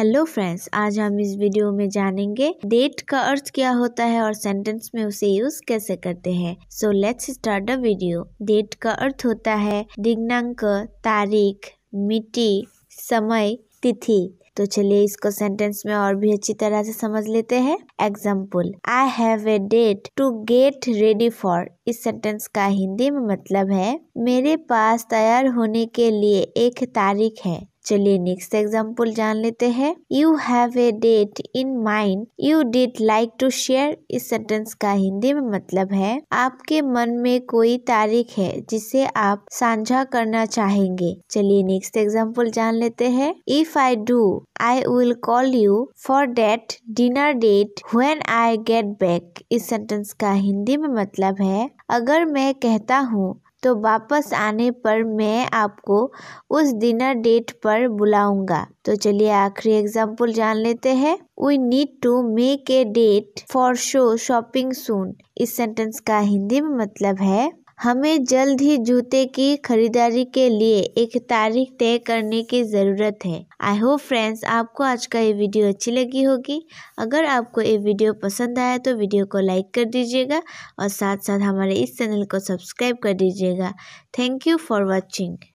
hello friends आज हम इस वीडियो में जानेंगे डेट का अर्थ क्या होता है और सेंटेंस में उसे यूज कैसे करते हैं so let's start the video date का अर्थ होता है दिग्नांक तारीख मिट्टी समय तिथि तो चलिए इसको सेंटेंस में और भी अच्छी तरह से समझ लेते हैं example I have a date to get ready for इस सेंटेंस का हिंदी में मतलब है मेरे पास तैयार होने के लिए एक तारीख है चलिए नेक्स्ट एग्जाम्पल जान लेते हैं you have a date in mind you did like to share इस सेंटेंस का हिंदी में मतलब है आपके मन में कोई तारीख है जिसे आप साझा करना चाहेंगे चलिए नेक्स्ट एग्जाम्पल जान लेते हैं if I do I will call you for date dinner date when I get back इस सेंटेंस का हिंदी में मतलब है अगर मैं कहता हूँ तो वापस आने पर मैं आपको उस डिनर डेट पर बुलाऊंगा तो चलिए आखिरी एग्जाम्पल जान लेते हैं we need to make a date for show shopping soon इस सेंटेंस का हिंदी में मतलब है हमें जल्द ही जूते की खरीदारी के लिए एक तारीख तय करने की ज़रूरत है आई होप फ्रेंड्स आपको आज का ये वीडियो अच्छी लगी होगी अगर आपको ये वीडियो पसंद आया तो वीडियो को लाइक कर दीजिएगा और साथ साथ हमारे इस चैनल को सब्सक्राइब कर दीजिएगा थैंक यू फॉर वॉचिंग